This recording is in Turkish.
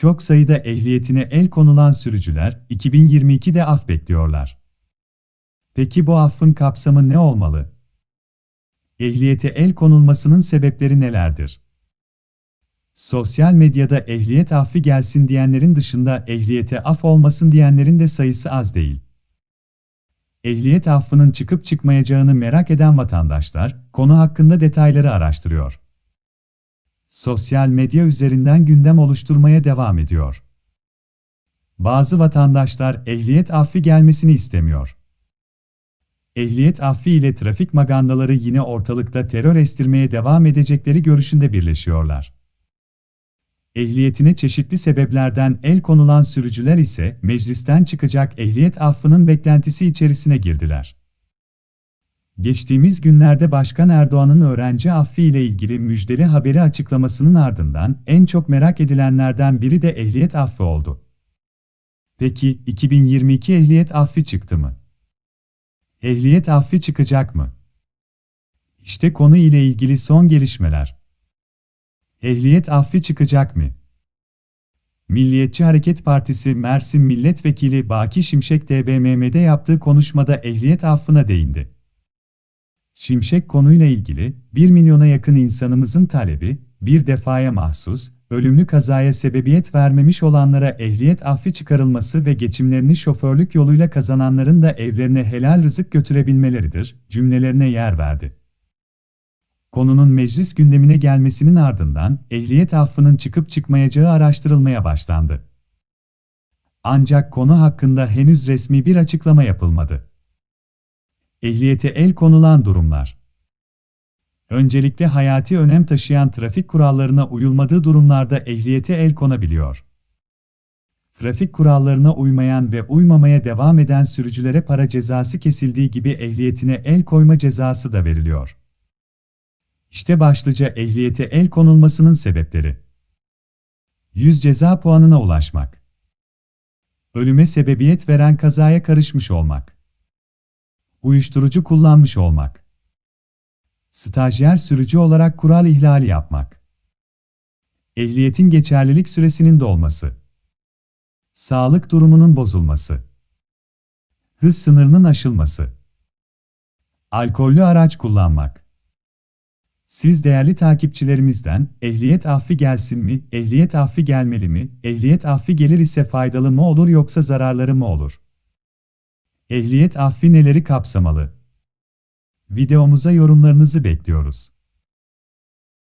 Çok sayıda ehliyetine el konulan sürücüler 2022'de af bekliyorlar. Peki bu affın kapsamı ne olmalı? Ehliyete el konulmasının sebepleri nelerdir? Sosyal medyada ehliyet affı gelsin diyenlerin dışında ehliyete af olmasın diyenlerin de sayısı az değil. Ehliyet affının çıkıp çıkmayacağını merak eden vatandaşlar konu hakkında detayları araştırıyor sosyal medya üzerinden gündem oluşturmaya devam ediyor. Bazı vatandaşlar ehliyet affi gelmesini istemiyor. Ehliyet affi ile trafik magandaları yine ortalıkta terör estirmeye devam edecekleri görüşünde birleşiyorlar. Ehliyetine çeşitli sebeplerden el konulan sürücüler ise meclisten çıkacak ehliyet affının beklentisi içerisine girdiler. Geçtiğimiz günlerde Başkan Erdoğan'ın öğrenci affı ile ilgili müjdeli haberi açıklamasının ardından en çok merak edilenlerden biri de ehliyet affı oldu. Peki 2022 ehliyet affi çıktı mı? Ehliyet affi çıkacak mı? İşte konu ile ilgili son gelişmeler. Ehliyet affi çıkacak mı? Milliyetçi Hareket Partisi Mersin Milletvekili Baki Şimşek DBMM'de yaptığı konuşmada ehliyet affına değindi. Şimşek konuyla ilgili 1 milyona yakın insanımızın talebi, bir defaya mahsus, ölümlü kazaya sebebiyet vermemiş olanlara ehliyet affi çıkarılması ve geçimlerini şoförlük yoluyla kazananların da evlerine helal rızık götürebilmeleridir, cümlelerine yer verdi. Konunun meclis gündemine gelmesinin ardından ehliyet affının çıkıp çıkmayacağı araştırılmaya başlandı. Ancak konu hakkında henüz resmi bir açıklama yapılmadı ehliyete el konulan durumlar. Öncelikle hayati önem taşıyan trafik kurallarına uyulmadığı durumlarda ehliyete el konabiliyor. Trafik kurallarına uymayan ve uymamaya devam eden sürücülere para cezası kesildiği gibi ehliyetine el koyma cezası da veriliyor. İşte başlıca ehliyete el konulmasının sebepleri. 100 ceza puanına ulaşmak. Ölüme sebebiyet veren kazaya karışmış olmak Uyuşturucu kullanmış olmak. Stajyer sürücü olarak kural ihlali yapmak. Ehliyetin geçerlilik süresinin dolması. Sağlık durumunun bozulması. Hız sınırının aşılması. Alkollü araç kullanmak. Siz değerli takipçilerimizden ehliyet affi gelsin mi, ehliyet affi gelmeli mi, ehliyet affi gelir ise faydalı mı olur yoksa zararları mı olur? Ehliyet affı neleri kapsamalı? Videomuza yorumlarınızı bekliyoruz.